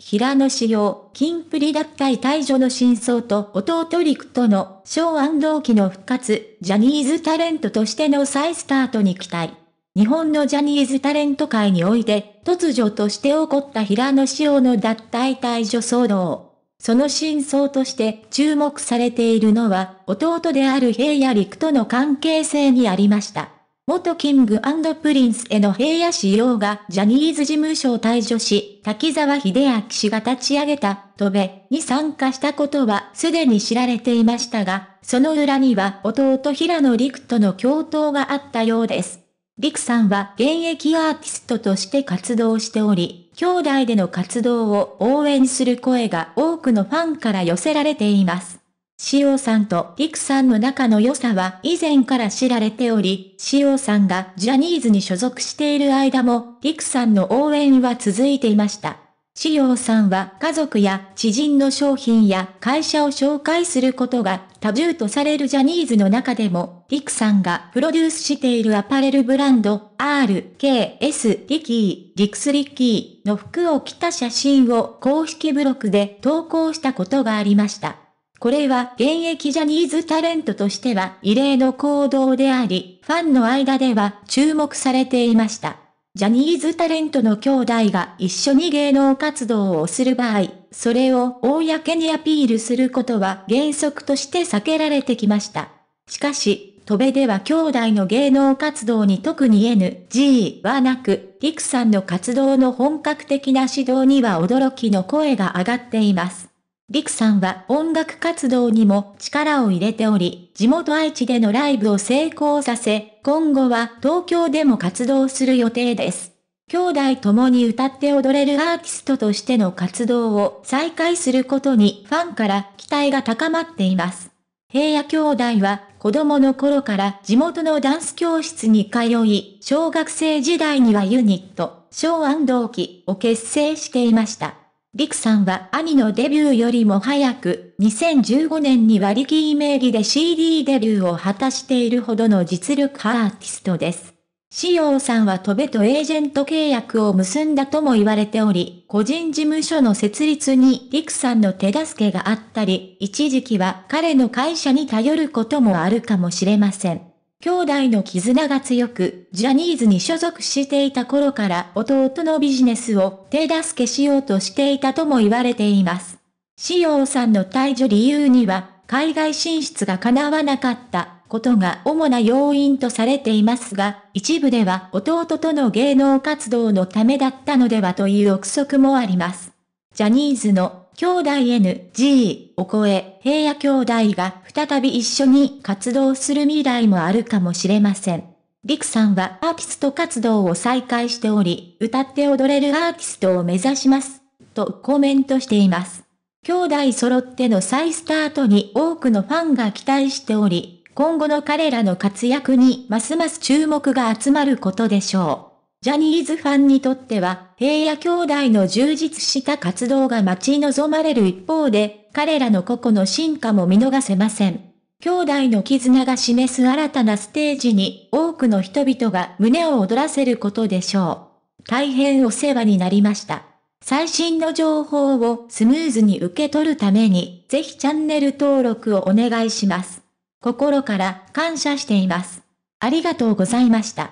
平野紫耀、金プリ脱退退場の真相と弟陸との小安同期の復活、ジャニーズタレントとしての再スタートに期待。日本のジャニーズタレント界において、突如として起こった平野紫耀の脱退退場騒動。その真相として注目されているのは、弟である平野陸との関係性にありました。元キングプリンスへの平野仕様がジャニーズ事務所を退所し、滝沢秀明氏が立ち上げた、戸部に参加したことはすでに知られていましたが、その裏には弟平野陸との共闘があったようです。陸さんは現役アーティストとして活動しており、兄弟での活動を応援する声が多くのファンから寄せられています。塩さんと陸さんの仲の良さは以前から知られており、塩さんがジャニーズに所属している間も、陸さんの応援は続いていました。塩さんは家族や知人の商品や会社を紹介することがタブーとされるジャニーズの中でも、クさんがプロデュースしているアパレルブランド、RKS リキー、リクスリキーの服を着た写真を公式ブログで投稿したことがありました。これは現役ジャニーズタレントとしては異例の行動であり、ファンの間では注目されていました。ジャニーズタレントの兄弟が一緒に芸能活動をする場合、それを公にアピールすることは原則として避けられてきました。しかし、戸部では兄弟の芸能活動に特に NG はなく、陸さんの活動の本格的な指導には驚きの声が上がっています。ビクさんは音楽活動にも力を入れており、地元愛知でのライブを成功させ、今後は東京でも活動する予定です。兄弟共に歌って踊れるアーティストとしての活動を再開することにファンから期待が高まっています。平野兄弟は子供の頃から地元のダンス教室に通い、小学生時代にはユニット、小安同期を結成していました。リクさんは兄のデビューよりも早く、2015年に割り切り名義で CD デビューを果たしているほどの実力派アーティストです。仕様さんはトベとエージェント契約を結んだとも言われており、個人事務所の設立にリクさんの手助けがあったり、一時期は彼の会社に頼ることもあるかもしれません。兄弟の絆が強く、ジャニーズに所属していた頃から弟のビジネスを手助けしようとしていたとも言われています。仕様さんの退場理由には、海外進出が叶わなかったことが主な要因とされていますが、一部では弟との芸能活動のためだったのではという憶測もあります。ジャニーズの兄弟 NG を超え、平野兄弟が再び一緒に活動する未来もあるかもしれません。リクさんはアーティスト活動を再開しており、歌って踊れるアーティストを目指します。とコメントしています。兄弟揃っての再スタートに多くのファンが期待しており、今後の彼らの活躍にますます注目が集まることでしょう。ジャニーズファンにとっては、平野兄弟の充実した活動が待ち望まれる一方で、彼らの個々の進化も見逃せません。兄弟の絆が示す新たなステージに、多くの人々が胸を躍らせることでしょう。大変お世話になりました。最新の情報をスムーズに受け取るために、ぜひチャンネル登録をお願いします。心から感謝しています。ありがとうございました。